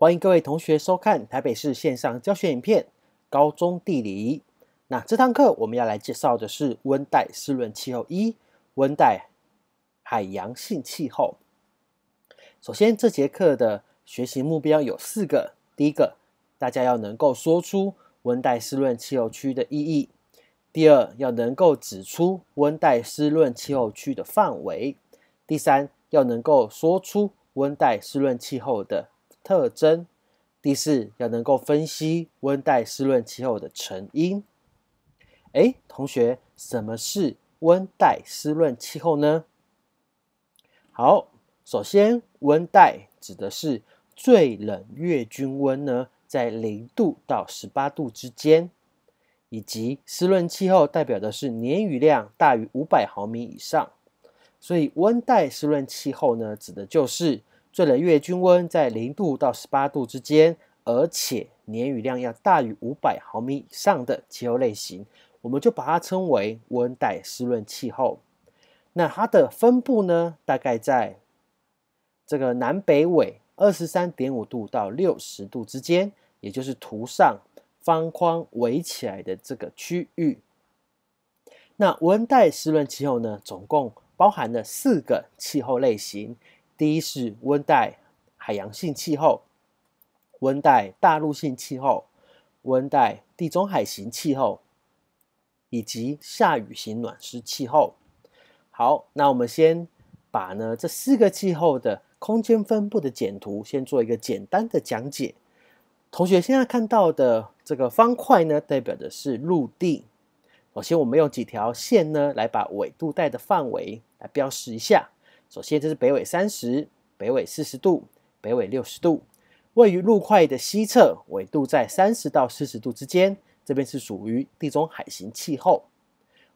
欢迎各位同学收看台北市线上教学影片《高中地理》。那这堂课我们要来介绍的是温带湿润气候一温带海洋性气候。首先，这节课的学习目标有四个：第一个，大家要能够说出温带湿润气候区的意义；第二，要能够指出温带湿润气候区的范围；第三，要能够说出温带湿润气候的。特征第四，要能够分析温带湿润气候的成因。哎，同学，什么是温带湿润气候呢？好，首先，温带指的是最冷月均温呢在零度到十八度之间，以及湿润气候代表的是年雨量大于五百毫米以上。所以，温带湿润气候呢，指的就是。最冷月均温在零度到十八度之间，而且年雨量要大于五百毫米以上的气候类型，我们就把它称为温带湿润气候。那它的分布呢，大概在这个南北纬二十三点五度到六十度之间，也就是图上方框围起来的这个区域。那温带湿润气候呢，总共包含了四个气候类型。第一是温带海洋性气候、温带大陆性气候、温带地中海型气候，以及下雨型暖湿气候。好，那我们先把呢这四个气候的空间分布的简图先做一个简单的讲解。同学现在看到的这个方块呢，代表的是陆地。首先，我们用几条线呢，来把纬度带的范围来标识一下。首先，这是北纬三十、北纬四十度、北纬六十度，位于陆块的西侧，纬度在三十到四十度之间，这边是属于地中海型气候；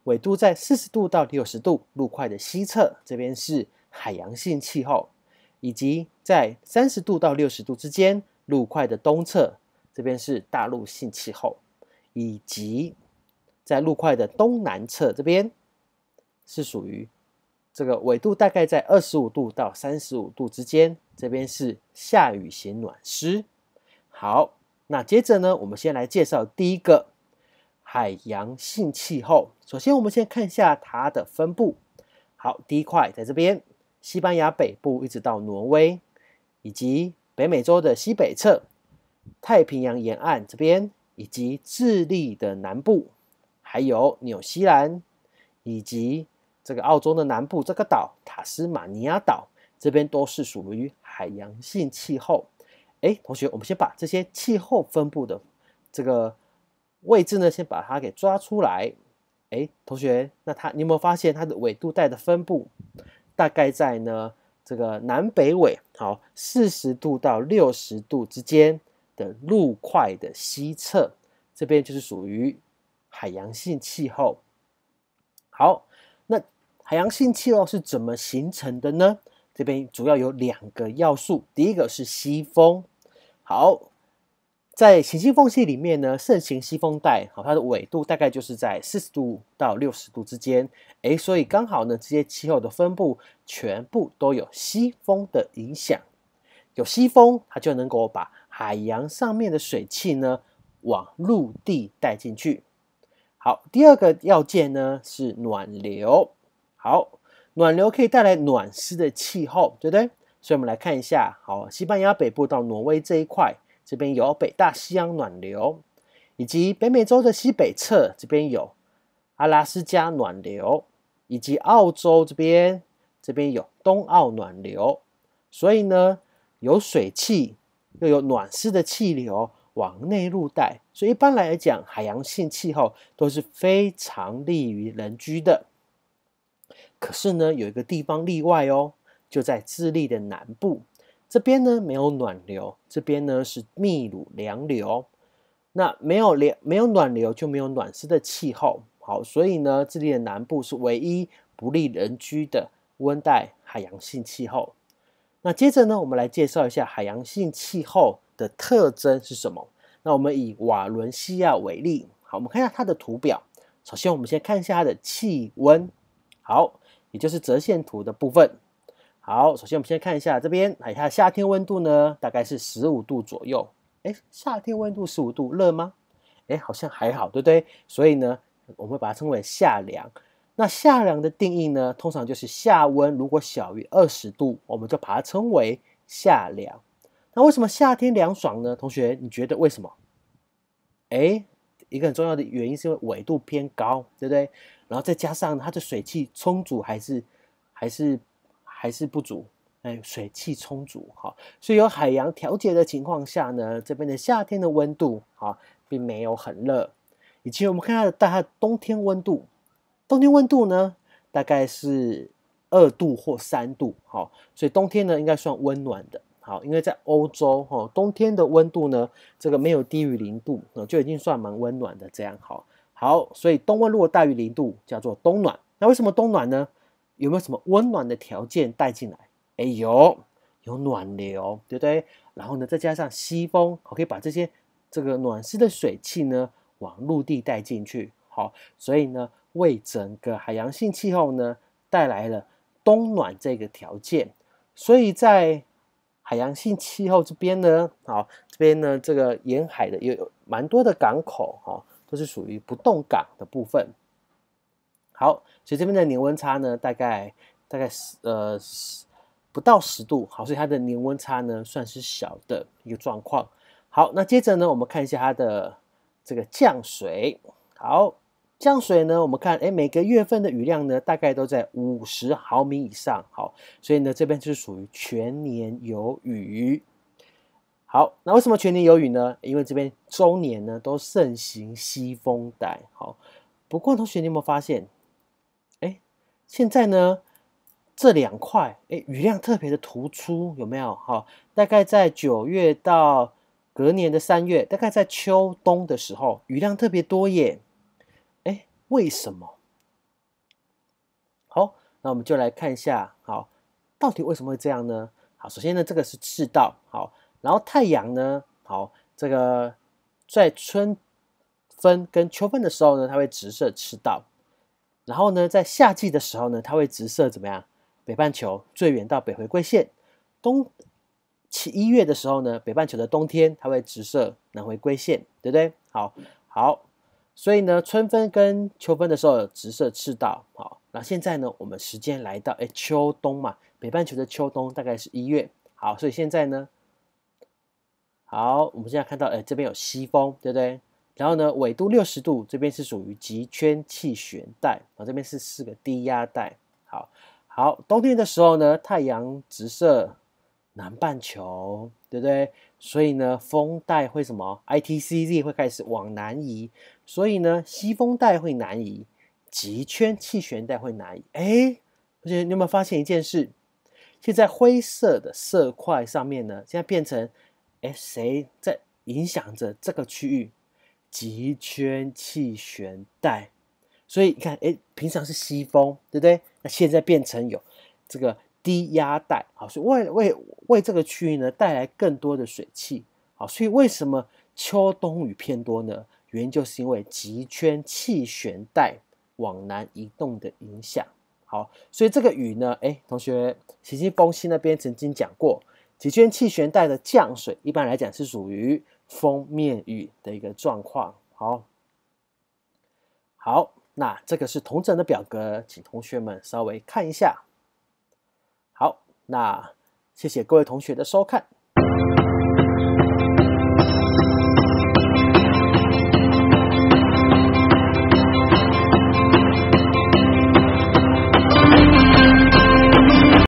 纬度在四十度到六十度，陆块的西侧，这边是海洋性气候；以及在三十度到六十度之间，陆块的东侧，这边是大陆性气候；以及在陆块的东南侧，这边是属于。这个纬度大概在二十五度到三十五度之间，这边是下雨型暖湿。好，那接着呢，我们先来介绍第一个海洋性气候。首先，我们先看一下它的分布。好，第一块在这边，西班牙北部一直到挪威，以及北美洲的西北侧，太平洋沿岸这边，以及智利的南部，还有纽西兰，以及。这个澳洲的南部这个岛塔斯马尼亚岛这边都是属于海洋性气候。哎，同学，我们先把这些气候分布的这个位置呢，先把它给抓出来。哎，同学，那它你有没有发现它的纬度带的分布大概在呢这个南北纬好四十度到六十度之间的陆块的西侧，这边就是属于海洋性气候。好。海洋性气候是怎么形成的呢？这边主要有两个要素，第一个是西风。好，在行星缝隙里面呢，盛行西风带，好，它的纬度大概就是在四十度到六十度之间。诶，所以刚好呢，这些气候的分布全部都有西风的影响。有西风，它就能够把海洋上面的水汽呢，往陆地带进去。好，第二个要件呢是暖流。好，暖流可以带来暖湿的气候，对不对？所以我们来看一下，好，西班牙北部到挪威这一块，这边有北大西洋暖流，以及北美洲的西北侧这边有阿拉斯加暖流，以及澳洲这边这边有东澳暖流，所以呢，有水汽，又有暖湿的气流往内陆带，所以一般来讲，海洋性气候都是非常利于人居的。可是呢，有一个地方例外哦，就在智利的南部，这边呢没有暖流，这边呢是秘鲁凉流。那没有凉，没有暖流就没有暖湿的气候。好，所以呢，这里的南部是唯一不利人居的温带海洋性气候。那接着呢，我们来介绍一下海洋性气候的特征是什么。那我们以瓦伦西亚为例，好，我们看一下它的图表。首先，我们先看一下它的气温，好。也就是折线图的部分。好，首先我们先看一下这边，哎，它夏天温度呢，大概是十五度左右。哎，夏天温度十五度，热吗？哎，好像还好，对不对？所以呢，我们把它称为夏凉。那夏凉的定义呢，通常就是夏温如果小于二十度，我们就把它称为夏凉。那为什么夏天凉爽呢？同学，你觉得为什么？哎？一个很重要的原因是因为纬度偏高，对不对？然后再加上它的水汽充足还是还是还是不足？哎，水汽充足哈，所以有海洋调节的情况下呢，这边的夏天的温度哈并没有很热，以及我们看它的它的冬天温度，冬天温度呢大概是二度或三度，好，所以冬天呢应该算温暖的。好，因为在欧洲，哈，冬天的温度呢，这个没有低于零度，嗯，就已经算蛮温暖的。这样，好好，所以冬温如果大于零度，叫做冬暖。那为什么冬暖呢？有没有什么温暖的条件带进来？哎，有，有暖流，对不对？然后呢，再加上西风，可以把这些这个暖湿的水汽呢，往陆地带进去。好，所以呢，为整个海洋性气候呢，带来了冬暖这个条件。所以在海洋性气候这边呢，好，这边呢，这个沿海的也有蛮多的港口，哈，都是属于不动港的部分。好，所以这边的年温差呢，大概大概呃不到十度，好，所以它的年温差呢，算是小的一个状况。好，那接着呢，我们看一下它的这个降水，好。降水呢，我们看，哎，每个月份的雨量呢，大概都在五十毫米以上，好，所以呢，这边就是属于全年有雨。好，那为什么全年有雨呢？因为这边周年呢都盛行西风带，好。不过，同学你有没有发现，哎，现在呢这两块，哎，雨量特别的突出，有没有？好，大概在九月到隔年的三月，大概在秋冬的时候，雨量特别多耶。为什么？好，那我们就来看一下，好，到底为什么会这样呢？好，首先呢，这个是赤道，好，然后太阳呢，好，这个在春分跟秋分的时候呢，它会直射赤道，然后呢，在夏季的时候呢，它会直射怎么样？北半球最远到北回归线，冬一月的时候呢，北半球的冬天，它会直射南回归线，对不对？好，好。所以呢，春分跟秋分的时候有直射赤道，好，那现在呢，我们时间来到哎秋冬嘛，北半球的秋冬大概是一月，好，所以现在呢，好，我们现在看到哎这边有西风，对不对？然后呢，纬度六十度这边是属于极圈气旋带，啊，这边是四个低压带，好好，冬天的时候呢，太阳直射。南半球，对不对？所以呢，风带会什么？ITCZ 会开始往南移，所以呢，西风带会南移，极圈气旋带会南移。哎，而且你有没有发现一件事？现在灰色的色块上面呢，现在变成哎谁在影响着这个区域？极圈气旋带。所以你看，哎，平常是西风，对不对？那现在变成有这个。低压带啊，所以为为为这个区域呢带来更多的水汽好，所以为什么秋冬雨偏多呢？原因就是因为极圈气旋带往南移动的影响。好，所以这个雨呢，哎，同学，其实风系那边曾经讲过，极圈气旋带的降水一般来讲是属于封面雨的一个状况。好，好，那这个是同整的表格，请同学们稍微看一下。好，那谢谢各位同学的收看。